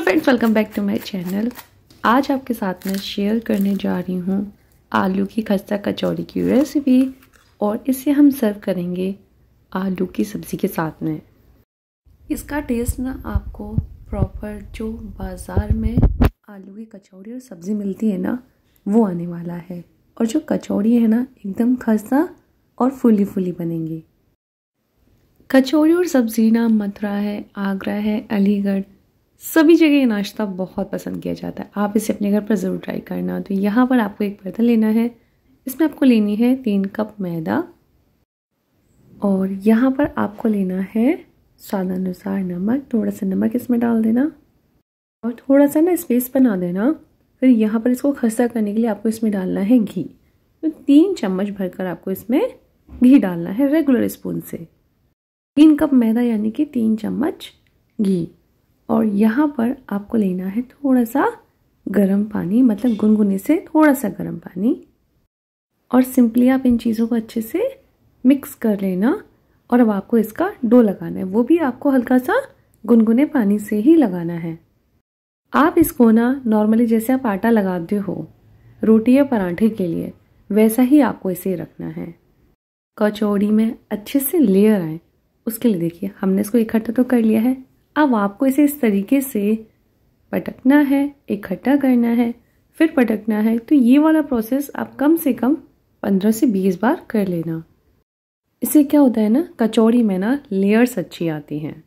तो friends welcome back to my channel आज आपके साथ मैं शेयर करने जा रही हूँ आलू की खस्ता कचौड़ी की रेसिपी और इसे हम सर्व करेंगे आलू की सब्ज़ी के साथ में इसका टेस्ट ना आपको प्रॉपर जो बाज़ार में आलू की कचौड़ी और सब्ज़ी मिलती है ना वो आने वाला है और जो कचौड़ी है ना एकदम खस्ता और फुली फुली बनेंगी कचौड़ी और सब्ज़ी ना मथुरा है आगरा है अलीगढ़ सभी जगह ये नाश्ता बहुत पसंद किया जाता है आप इसे अपने घर पर ज़रूर ट्राई करना तो यहाँ पर आपको एक बर्तन लेना है इसमें आपको लेनी है तीन कप मैदा और यहाँ पर आपको लेना है स्वादानुसार नमक थोड़ा सा नमक इसमें डाल देना और थोड़ा सा ना स्पेस बना देना फिर यहाँ पर इसको खस्ता करने के लिए आपको इसमें डालना है घी तो तीन चम्मच भरकर आपको इसमें घी डालना है रेगुलर स्पून से तीन कप मैदा यानी कि तीन चम्मच घी और यहाँ पर आपको लेना है थोड़ा सा गर्म पानी मतलब गुनगुने से थोड़ा सा गर्म पानी और सिंपली आप इन चीज़ों को अच्छे से मिक्स कर लेना और अब आपको इसका डो लगाना है वो भी आपको हल्का सा गुनगुने पानी से ही लगाना है आप इसको ना नॉर्मली जैसे आप आटा लगाते हो रोटी या पराठे के लिए वैसा ही आपको इसे रखना है कचौड़ी में अच्छे से लेयर आए उसके लिए देखिए हमने इसको इकट्ठा तो कर लिया है अब आपको इसे इस तरीके से पटकना है इकट्ठा करना है फिर पटकना है तो ये वाला प्रोसेस आप कम से कम पंद्रह से बीस बार कर लेना इससे क्या होता है ना कचौड़ी में ना लेयर्स अच्छी आती हैं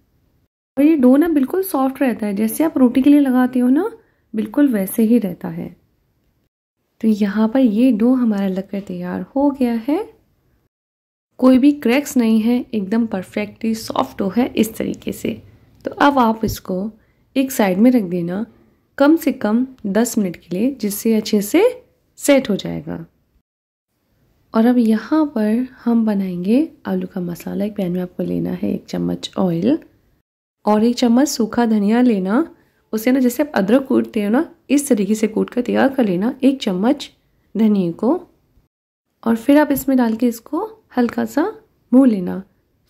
और ये डो ना बिल्कुल सॉफ्ट रहता है जैसे आप रोटी के लिए लगाते हो ना बिल्कुल वैसे ही रहता है तो यहाँ पर ये डो हमारा लगकर तैयार हो गया है कोई भी क्रैक्स नहीं है एकदम परफेक्टली सॉफ्ट डो है इस तरीके से तो अब आप इसको एक साइड में रख देना कम से कम दस मिनट के लिए जिससे अच्छे से सेट हो जाएगा और अब यहाँ पर हम बनाएंगे आलू का मसाला एक पैन में आपको लेना है एक चम्मच ऑयल और एक चम्मच सूखा धनिया लेना उसे ना जैसे आप अदरक कूटते हो ना इस तरीके से कूट कर तैयार कर लेना एक चम्मच धनिए को और फिर आप इसमें डाल के इसको हल्का सा मुँह लेना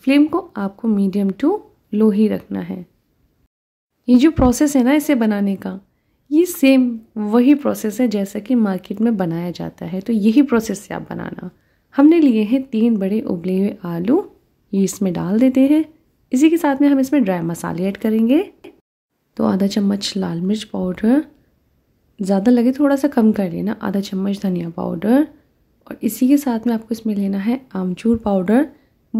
फ्लेम को आपको मीडियम टू लो ही रखना है ये जो प्रोसेस है ना इसे बनाने का ये सेम वही प्रोसेस है जैसा कि मार्केट में बनाया जाता है तो यही प्रोसेस से आप बनाना हमने लिए हैं तीन बड़े उबले हुए आलू ये इसमें डाल देते हैं इसी के साथ में हम इसमें ड्राई मसाले ऐड करेंगे तो आधा चम्मच लाल मिर्च पाउडर ज़्यादा लगे थोड़ा सा कम कर लेना आधा चम्मच धनिया पाउडर और इसी के साथ में आपको इसमें लेना है amchur powder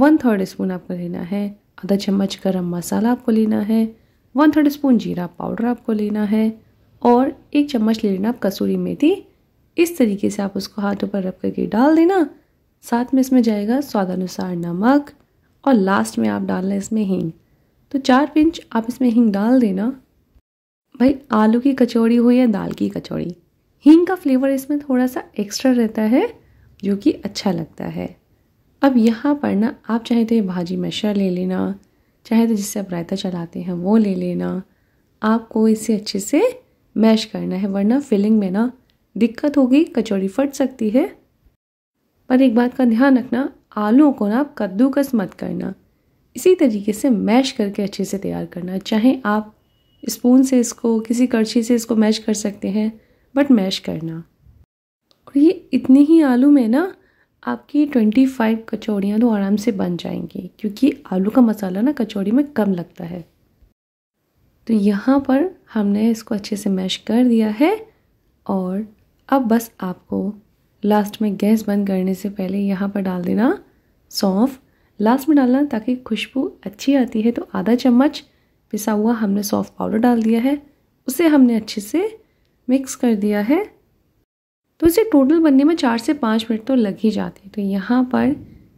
one third spoon आपको लेना है आधा चम्मच गरम मसाला आपको लेना है वन थर्ड स्पून जीरा पाउडर आपको लेना है और एक चम्मच ले लेना आप कसूरी मेथी इस तरीके से आप उसको हाथों पर रख करके डाल देना साथ में इसमें जाएगा स्वादानुसार नमक और लास्ट में आप डालना इसमें हींग तो चार पिंच आप इसमें हींग डाल देना भाई आलू की कचौड़ी हो या दाल की कचौड़ी हींग का फ्लेवर इसमें थोड़ा सा एक्स्ट्रा रहता है जो कि अच्छा लगता है अब यहाँ पर ना आप चाहे तो ये भाजी मशर ले लेना चाहे तो जिससे आप रायता चलाते हैं वो ले लेना आपको इसे अच्छे से मैश करना है वरना फिलिंग में ना दिक्कत होगी कचौड़ी फट सकती है पर एक बात का ध्यान रखना आलू को ना आप कद्दूकस मत करना इसी तरीके से मैश करके अच्छे से तैयार करना चाहे आप स्पून से इसको किसी करछी से इसको मैश कर सकते हैं बट मैश करना और ये इतने ही आलू में ना आपकी ट्वेंटी फाइव कचौड़ियाँ तो आराम से बन जाएंगी क्योंकि आलू का मसाला ना कचौड़ी में कम लगता है तो यहाँ पर हमने इसको अच्छे से मैश कर दिया है और अब बस आपको लास्ट में गैस बंद करने से पहले यहाँ पर डाल देना सौंफ लास्ट में डालना ताकि खुशबू अच्छी आती है तो आधा चम्मच पिसा हुआ हमने सौंफ पाउडर डाल दिया है उसे हमने अच्छे से मिक्स कर दिया है तो इसे टोटल बनने में चार से पाँच मिनट तो लग ही जाते हैं तो यहाँ पर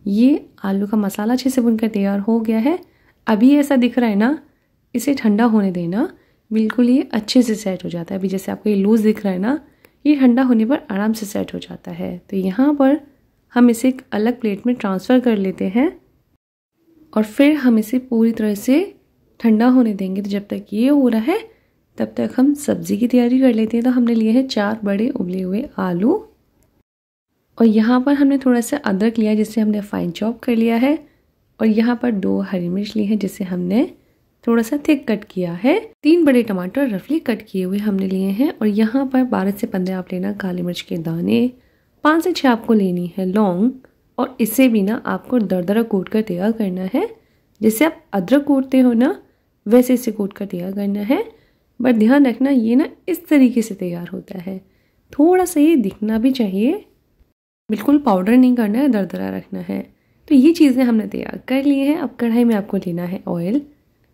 ये आलू का मसाला अच्छे से बुनकर तैयार हो गया है अभी ऐसा दिख रहा है ना इसे ठंडा होने देना बिल्कुल ये अच्छे से सेट हो जाता है अभी जैसे आपको ये लूज़ दिख रहा है ना ये ठंडा होने पर आराम से सेट हो जाता है तो यहाँ पर हम इसे एक अलग प्लेट में ट्रांसफ़र कर लेते हैं और फिर हम इसे पूरी तरह से ठंडा होने देंगे तो जब तक ये हो रहा है तब तक हम सब्ज़ी की तैयारी कर लेते हैं तो हमने लिए हैं चार बड़े उबले हुए आलू और यहाँ पर हमने थोड़ा सा अदरक लिया जिसे हमने फाइन चॉप कर लिया है और यहाँ पर दो हरी मिर्च ली है जिसे हमने थोड़ा सा थिक कट किया है तीन बड़े टमाटर रफली कट किए हुए हमने लिए हैं और यहाँ पर बारह से पंद्रह आप लेना काली मिर्च के दाने पाँच से छः आपको लेनी है लौंग और इसे भी ना आपको दरदरा कूट कर तैयार करना है जैसे आप अदरक कूटते हो ना वैसे इसे कूट कर तैयार करना है बट ध्यान रखना ये ना इस तरीके से तैयार होता है थोड़ा सा ये दिखना भी चाहिए बिल्कुल पाउडर नहीं करना है दरदरा रखना है तो ये चीज़ें हमने तैयार कर लिए हैं अब कढ़ाई में आपको लेना है ऑयल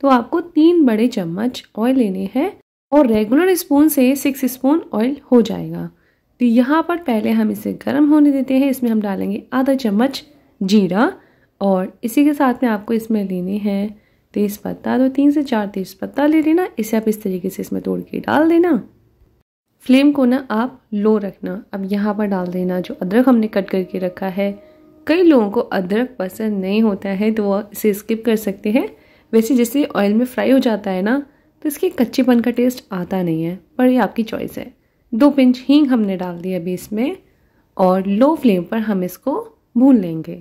तो आपको तीन बड़े चम्मच ऑयल लेने हैं और रेगुलर स्पून से सिक्स स्पून ऑयल हो जाएगा तो यहाँ पर पहले हम इसे गर्म होने देते हैं इसमें हम डालेंगे आधा चम्मच जीरा और इसी के साथ में आपको इसमें लेने हैं तेज़ पत्ता तो तीन से चार तेज़ पत्ता ले लेना इसे आप इस तरीके से इसमें तोड़ के डाल देना फ्लेम को ना आप लो रखना अब यहाँ पर डाल देना जो अदरक हमने कट करके रखा है कई लोगों को अदरक पसंद नहीं होता है तो वह इसे स्किप कर सकते हैं वैसे जैसे ऑयल में फ्राई हो जाता है ना तो इसके कच्चेपन का टेस्ट आता नहीं है पर ये आपकी चॉइस है दो पिंच हींग हमने डाल दी अभी इसमें और लो फ्लेम पर हम इसको भून लेंगे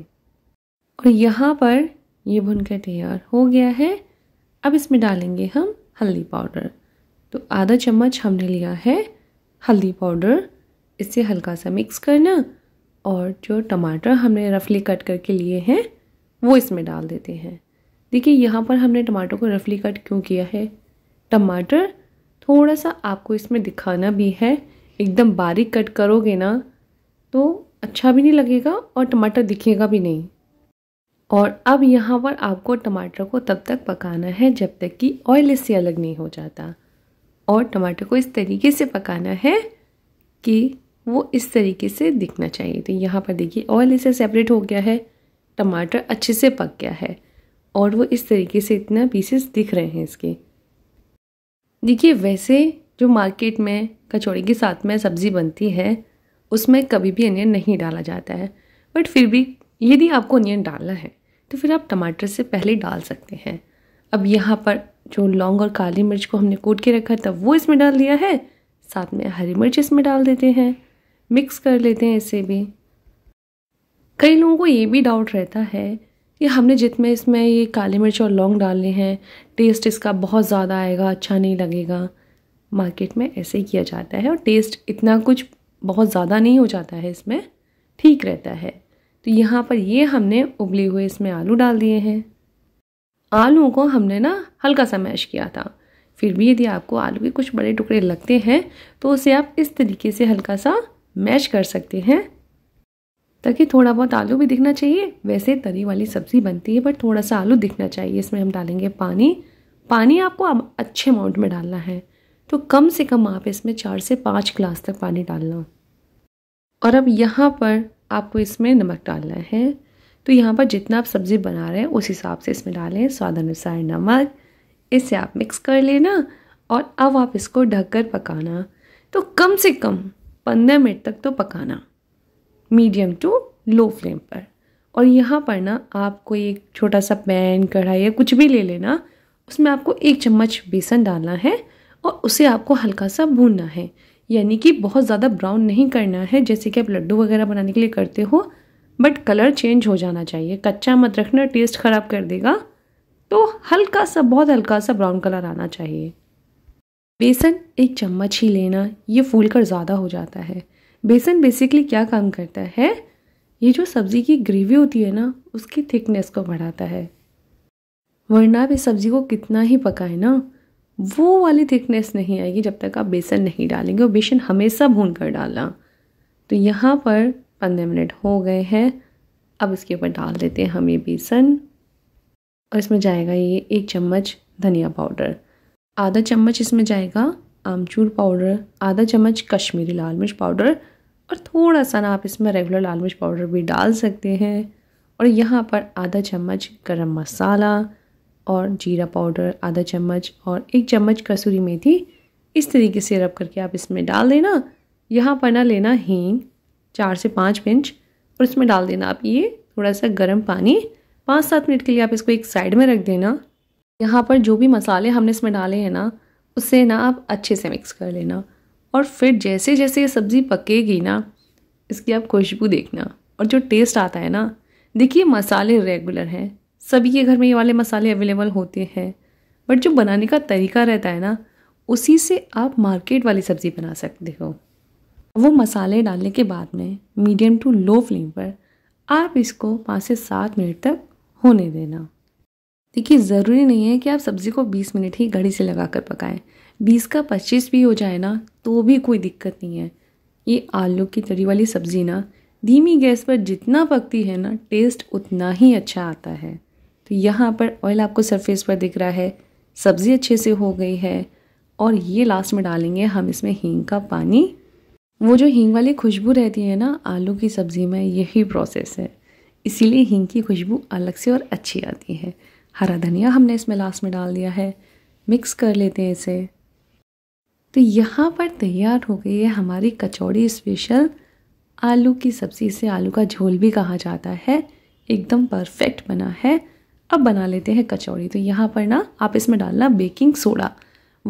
और यहाँ पर ये भुनकर तैयार हो गया है अब इसमें डालेंगे हम हल्दी पाउडर तो आधा चम्मच हमने लिया है हल्दी पाउडर इसे हल्का सा मिक्स करना और जो टमाटर हमने रफली कट करके लिए हैं वो इसमें डाल देते हैं देखिए यहाँ पर हमने टमाटर को रफली कट क्यों किया है टमाटर थोड़ा सा आपको इसमें दिखाना भी है एकदम बारीक कट करोगे ना तो अच्छा भी नहीं लगेगा और टमाटर दिखेगा भी नहीं और अब यहाँ पर आपको टमाटर को तब तक पकाना है जब तक कि ऑयल इससे अलग नहीं हो जाता और टमाटर को इस तरीके से पकाना है कि वो इस तरीके से दिखना चाहिए तो यहाँ पर देखिए ऑयल इसे सेपरेट हो गया है टमाटर अच्छे से पक गया है और वो इस तरीके से इतना पीसेस दिख रहे हैं इसके देखिए वैसे जो मार्केट में कचौड़ी के साथ में सब्ज़ी बनती है उसमें कभी भी अनियन नहीं डाला जाता है बट फिर भी यदि आपको अनियन डालना है तो फिर आप टमाटर से पहले डाल सकते हैं अब यहाँ पर जो लौंग और काली मिर्च को हमने कूट के रखा था वो इसमें डाल दिया है साथ में हरी मिर्च इसमें डाल देते हैं मिक्स कर लेते हैं इसे भी कई लोगों को ये भी डाउट रहता है कि हमने जितने इसमें ये काली मिर्च और लौंग डालने हैं टेस्ट इसका बहुत ज़्यादा आएगा अच्छा नहीं लगेगा मार्केट में ऐसे ही किया जाता है और टेस्ट इतना कुछ बहुत ज़्यादा नहीं हो जाता है इसमें ठीक रहता है तो यहाँ पर ये हमने उबले हुए इसमें आलू डाल दिए हैं आलू को हमने ना हल्का सा मैश किया था फिर भी यदि आपको आलू के कुछ बड़े टुकड़े लगते हैं तो उसे आप इस तरीके से हल्का सा मैश कर सकते हैं ताकि थोड़ा बहुत आलू भी दिखना चाहिए वैसे तरी वाली सब्ज़ी बनती है पर थोड़ा सा आलू दिखना चाहिए इसमें हम डालेंगे पानी पानी आपको अब अच्छे अमाउंट में डालना है तो कम से कम आप इसमें चार से पाँच ग्लास तक पानी डालना और अब यहाँ पर आपको इसमें नमक डालना है तो यहाँ पर जितना आप सब्ज़ी बना रहे हैं उस हिसाब से इसमें डालें स्वाद अनुसार नमक इसे आप मिक्स कर लेना और अब आप इसको ढककर पकाना तो कम से कम पंद्रह मिनट तक तो पकाना मीडियम टू लो फ्लेम पर और यहाँ पर ना आप कोई एक छोटा सा पैन कढ़ाई या कुछ भी ले लेना उसमें आपको एक चम्मच बेसन डालना है और उसे आपको हल्का सा भूनना है यानी कि बहुत ज़्यादा ब्राउन नहीं करना है जैसे कि आप लड्डू वगैरह बनाने के लिए करते हो बट कलर चेंज हो जाना चाहिए कच्चा मत रखना टेस्ट ख़राब कर देगा तो हल्का सा बहुत हल्का सा ब्राउन कलर आना चाहिए बेसन एक चम्मच ही लेना ये फूल कर ज़्यादा हो जाता है बेसन बेसिकली क्या काम करता है ये जो सब्ज़ी की ग्रेवी होती है ना उसकी थिकनेस को बढ़ाता है वरना आप इस सब्ज़ी को कितना ही पकाए ना वो वाली थिकनेस नहीं आएगी जब तक आप बेसन नहीं डालेंगे और बेसन हमेशा भून कर डालना तो यहाँ पर पंद्रह मिनट हो गए हैं अब इसके ऊपर डाल देते हैं हम ये बेसन और इसमें जाएगा ये एक चम्मच धनिया पाउडर आधा चम्मच इसमें जाएगा आमचूर पाउडर आधा चम्मच कश्मीरी लाल मिर्च पाउडर और थोड़ा सा ना आप इसमें रेगुलर लाल मिर्च पाउडर भी डाल सकते हैं और यहाँ पर आधा चम्मच गरम मसाला और जीरा पाउडर आधा चम्मच और एक चम्मच कसूरी मेथी इस तरीके से रब करके आप इसमें डाल देना यहाँ पर ना लेना हींग चार से पाँच पिंच और इसमें डाल देना आप ये थोड़ा सा गर्म पानी पाँच सात मिनट के लिए आप इसको एक साइड में रख देना यहाँ पर जो भी मसाले हमने इसमें डाले हैं ना उससे ना आप अच्छे से मिक्स कर लेना और फिर जैसे जैसे ये सब्ज़ी पकेगी ना इसकी आप खुशबू देखना और जो टेस्ट आता है ना देखिए मसाले रेगुलर हैं सभी के घर में ये वाले मसाले अवेलेबल होते हैं बट जो बनाने का तरीका रहता है ना उसी से आप मार्केट वाली सब्ज़ी बना सकते हो वो मसाले डालने के बाद में मीडियम टू लो फ्लेम पर आप इसको पाँच से सात मिनट तक होने देना देखिए ज़रूरी नहीं है कि आप सब्ज़ी को 20 मिनट ही घड़ी से लगा कर पकाएं बीस का पच्चीस भी हो जाए ना तो भी कोई दिक्कत नहीं है ये आलू की तरी वाली सब्ज़ी ना धीमी गैस पर जितना पकती है ना टेस्ट उतना ही अच्छा आता है तो यहाँ पर ऑयल आपको सरफेस पर दिख रहा है सब्ज़ी अच्छे से हो गई है और ये लास्ट में डालेंगे हम इसमें हींग का पानी वो जो हींग वाली खुशबू रहती है ना आलू की सब्ज़ी में यही प्रोसेस है इसीलिए हींग की खुशबू अलग से और अच्छी आती है हरा धनिया हमने इसमें लास्ट में डाल दिया है मिक्स कर लेते हैं इसे तो यहाँ पर तैयार हो गई है हमारी कचौड़ी स्पेशल आलू की सब्ज़ी इसे आलू का झोल भी कहा जाता है एकदम परफेक्ट बना है अब बना लेते हैं कचौड़ी तो यहाँ पर ना आप इसमें डालना baking soda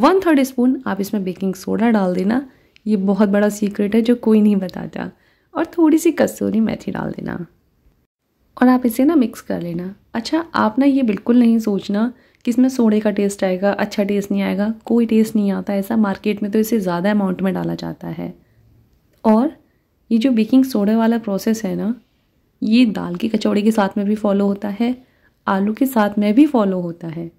one third spoon आप इसमें बेकिंग सोडा डाल देना ये बहुत बड़ा सीक्रेट है जो कोई नहीं बताता और थोड़ी सी कसूरी मेथी डाल देना और आप इसे ना मिक्स कर लेना अच्छा आप ना ये बिल्कुल नहीं सोचना कि इसमें सोडे का टेस्ट आएगा अच्छा टेस्ट नहीं आएगा कोई टेस्ट नहीं आता ऐसा मार्केट में तो इसे ज़्यादा अमाउंट में डाला जाता है और ये जो बेकिंग सोडा वाला प्रोसेस है ना ये दाल की कचौड़ी के साथ में भी फॉलो होता है आलू के साथ में भी फॉलो होता है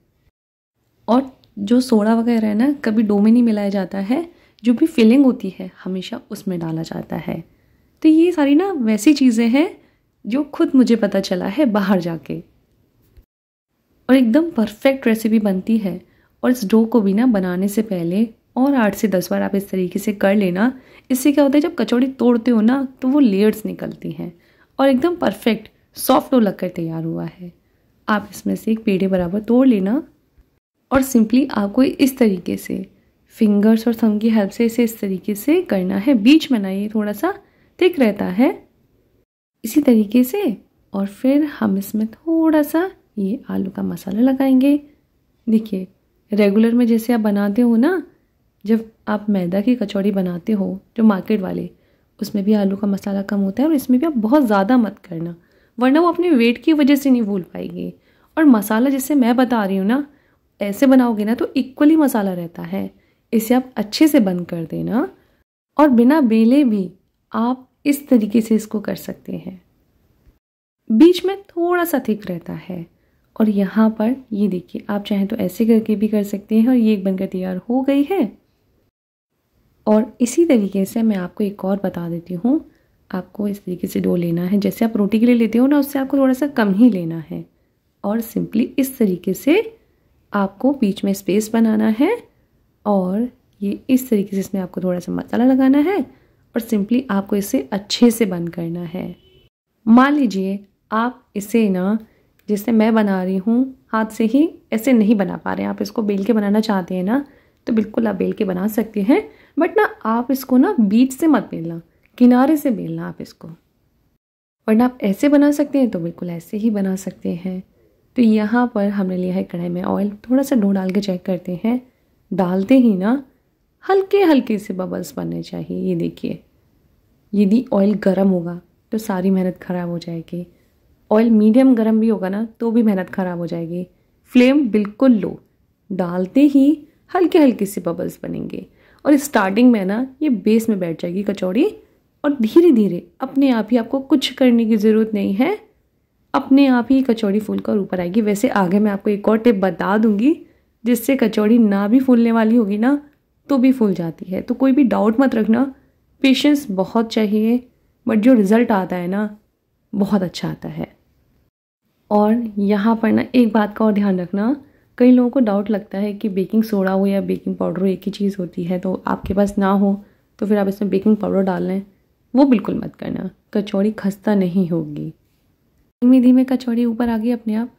और जो सोडा वगैरह है ना कभी डो में नहीं मिलाया जाता है जो भी फिलिंग होती है हमेशा उसमें डाला जाता है तो ये सारी ना वैसी चीज़ें हैं जो खुद मुझे पता चला है बाहर जाके और एकदम परफेक्ट रेसिपी बनती है और इस डो को भी ना बनाने से पहले और आठ से दस बार आप इस तरीके से कर लेना इससे क्या होता है जब कचौड़ी तोड़ते हो ना तो वो लेयर्स निकलती हैं और एकदम परफेक्ट सॉफ्ट डो लगकर तैयार हुआ है आप इसमें से एक पेड़े बराबर तोड़ लेना और सिंपली आपको इस तरीके से फिंगर्स और थम की हेल्प से इसे इस तरीके से करना है बीच में ना ये थोड़ा सा थिक रहता है इसी तरीके से और फिर हम इसमें थोड़ा सा ये आलू का मसाला लगाएंगे देखिए रेगुलर में जैसे आप बनाते हो ना जब आप मैदा की कचौड़ी बनाते हो जो मार्केट वाले उसमें भी आलू का मसाला कम होता है और इसमें भी आप बहुत ज़्यादा मत करना वरना वो अपने वेट की वजह से नहीं भूल पाएगी और मसाला जैसे मैं बता रही हूँ ना ऐसे बनाओगे ना तो इक्वली मसाला रहता है इसे आप अच्छे से बंद कर देना और बिना बेले भी आप इस तरीके से इसको कर सकते हैं बीच में थोड़ा सा थिक रहता है और यहाँ पर ये देखिए आप चाहें तो ऐसे करके भी कर सकते हैं और ये एक बनकर तैयार हो गई है और इसी तरीके से मैं आपको एक और बता देती हूँ आपको इस तरीके से डो लेना है जैसे आप रोटी के लिए लेते हो ना उससे आपको थोड़ा सा कम ही लेना है और सिंपली इस तरीके से आपको बीच में स्पेस बनाना है और ये इस तरीके से इसमें आपको थोड़ा सा मसाला लगाना है और सिंपली आपको इसे अच्छे से बंद करना है मान लीजिए आप इसे ना जैसे मैं बना रही हूँ हाथ से ही ऐसे नहीं बना पा रहे हैं आप इसको बेल के बनाना चाहते हैं ना तो बिल्कुल आप बेल के बना सकते हैं बट ना आप इसको ना बीच से मत बेलना किनारे से बेलना आप इसको वरना आप ऐसे बना सकते हैं तो बिल्कुल ऐसे ही बना सकते हैं तो यहाँ पर हमने लिया है कढ़ाई में ऑयल थोड़ा सा डो डाल के चेक करते हैं डालते ही ना हल्के हल्के से बबल्स बनने चाहिए ये देखिए यदि ऑयल गर्म होगा तो सारी मेहनत ख़राब हो जाएगी ऑयल मीडियम गर्म भी होगा ना तो भी मेहनत ख़राब हो जाएगी फ्लेम बिल्कुल लो डालते ही हल्के हल्के से बबल्स बनेंगे और स्टार्टिंग में ना ये बेस में बैठ जाएगी कचौड़ी और धीरे धीरे अपने आप ही आपको कुछ करने की ज़रूरत नहीं है अपने आप ही कचौड़ी फूल कर ऊपर आएगी वैसे आगे मैं आपको एक और टिप बता दूंगी जिससे कचौड़ी ना भी फूलने वाली होगी ना तो भी फूल जाती है तो कोई भी डाउट मत रखना पेशेंस बहुत चाहिए बट जो रिज़ल्ट आता है ना बहुत अच्छा आता है और यहाँ पर ना एक बात का और ध्यान रखना कई लोगों को डाउट लगता है कि बेकिंग सोडा हो या बेकिंग पाउडर हो एक ही चीज़ होती है तो आपके पास ना हो तो फिर आप इसमें बेकिंग पाउडर डाल लें वो बिल्कुल मत करना कचौड़ी खस्ता नहीं होगी धीमे धीमे कचौड़ी ऊपर आ गई अपने आप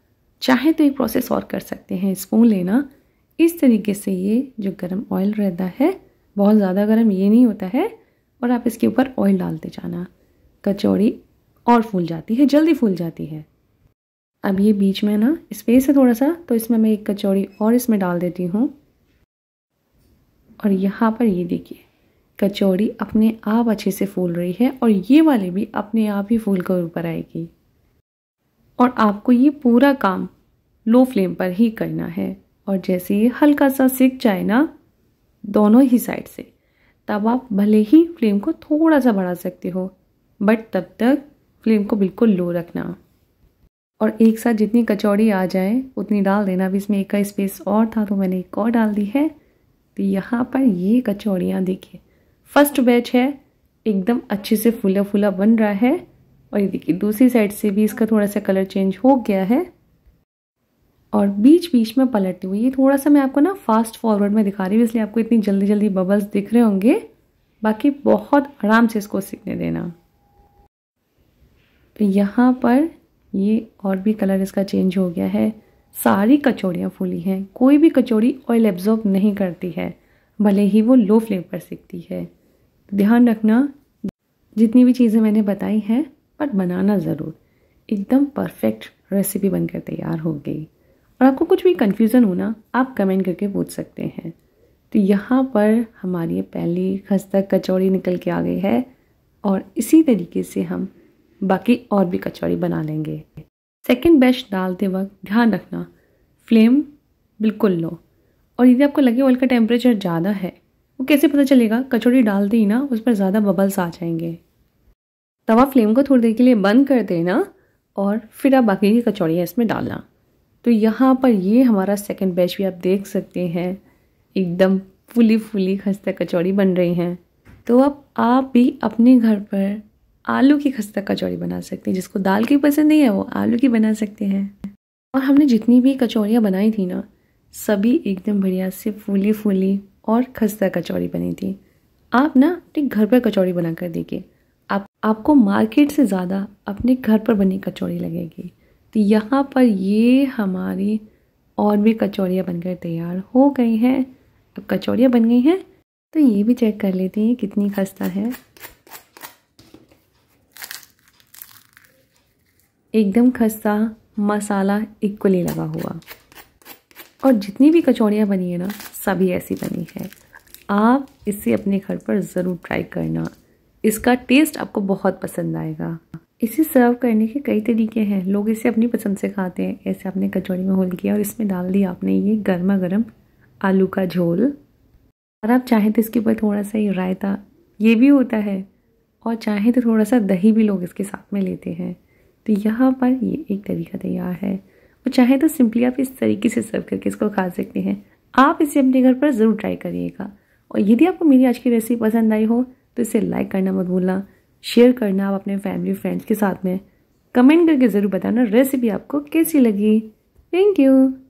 चाहे तो एक प्रोसेस और कर सकते हैं स्पून लेना इस तरीके से ये जो गर्म ऑयल रहता है बहुत ज़्यादा गर्म ये नहीं होता है और आप इसके ऊपर ऑयल डालते जाना कचौड़ी और फूल जाती है जल्दी फूल जाती है अब ये बीच में ना स्पेस है थोड़ा सा तो इसमें मैं एक कचौड़ी और इसमें डाल देती हूँ और यहाँ पर ये देखिए कचौड़ी अपने आप अच्छे से फूल रही है और ये वाले भी अपने आप ही फूल कर ऊपर आएगी और आपको ये पूरा काम लो फ्लेम पर ही करना है और जैसे ये हल्का सा सिक जाए ना दोनों ही साइड से तब आप भले ही फ्लेम को थोड़ा सा बढ़ा सकते हो बट तब तक फ्लेम को बिल्कुल लो रखना और एक साथ जितनी कचौड़ी आ जाए उतनी डाल देना अभी इसमें एक का स्पेस और था तो मैंने एक और डाल दी है तो यहाँ पर ये कचौड़ियाँ देखिए फर्स्ट बैच है एकदम अच्छे से फूला फूला बन रहा है और ये देखिए दूसरी साइड से भी इसका थोड़ा सा कलर चेंज हो गया है और बीच बीच में पलटती हुई ये थोड़ा सा मैं आपको ना फास्ट फॉरवर्ड में दिखा रही हूँ इसलिए आपको इतनी जल्दी जल्दी बबल्स दिख रहे होंगे बाकी बहुत आराम से इसको सीखने देना तो यहाँ पर ये और भी कलर इसका चेंज हो गया है सारी कचौड़ियाँ फूली हैं कोई भी कचौड़ी ऑयल एब्जॉर्ब नहीं करती है भले ही वो लो फ्लेम पर सीखती है ध्यान रखना जितनी भी चीज़ें मैंने बताई हैं बट बनाना ज़रूर एकदम परफेक्ट रेसिपी बनकर तैयार हो गई और आपको कुछ भी कन्फ्यूज़न होना आप कमेंट करके पूछ सकते हैं तो यहाँ पर हमारी पहली खस्ता कचौड़ी निकल के आ गई है और इसी तरीके से हम बाकी और भी कचौड़ी बना लेंगे सेकेंड बैच डालते वक्त ध्यान रखना फ्लेम बिल्कुल लो और यदि आपको लगे ऑयल का टेम्परेचर ज़्यादा है वो कैसे पता चलेगा कचौड़ी डालते ही ना उस पर ज़्यादा बबल्स आ जाएंगे तवा फ्लेम को थोड़ी देर के लिए बंद कर देना और फिर आप बाकी की कचौड़ियाँ इसमें डालना तो यहाँ पर ये हमारा सेकेंड बैच भी आप देख सकते हैं एकदम फुली फुली खस्ता कचौड़ी बन रही हैं तो अब आप भी अपने घर पर आलू की खस्ता कचौड़ी बना सकते हैं जिसको दाल की पसंद नहीं है वो आलू की बना सकते हैं और हमने जितनी भी कचौड़ियाँ बनाई थी ना सभी एकदम बढ़िया से फूली फूली और खस्ता कचौड़ी बनी थी आप ना अपने घर पर कचौड़ी बना कर देखिए आप आपको मार्केट से ज़्यादा अपने घर पर बनी कचौड़ी लगेगी तो यहाँ पर ये हमारी और भी कचौड़ियाँ बनकर तैयार हो गई हैं अब कचौड़ियाँ बन गई हैं तो ये भी चेक कर लेते हैं कितनी खस्ता है एकदम खस्ता मसाला इक्वली लगा हुआ और जितनी भी कचौड़ियाँ बनी है ना सभी ऐसी बनी है आप इसे अपने घर पर ज़रूर ट्राई करना इसका टेस्ट आपको बहुत पसंद आएगा इसे सर्व करने के कई तरीके हैं लोग इसे अपनी पसंद से खाते हैं ऐसे आपने कचौड़ी में होल किया और इसमें डाल दिया आपने ये गर्मा गर्म आलू का झोल और आप चाहें तो इसके ऊपर थोड़ा सा ये रायता ये भी होता है और चाहें तो थोड़ा सा दही भी लोग इसके साथ में लेते हैं तो यहाँ पर ये एक तरीका तैयार है वो चाहे तो सिंपली आप इस तरीके से सर्व करके इसको खा सकते हैं आप इसे अपने घर पर ज़रूर ट्राई करिएगा और यदि आपको मेरी आज की रेसिपी पसंद आई हो तो इसे लाइक करना मत भूलना शेयर करना आप अपने फैमिली फ्रेंड्स के साथ में कमेंट करके ज़रूर बताना रेसिपी आपको कैसी लगी थैंक यू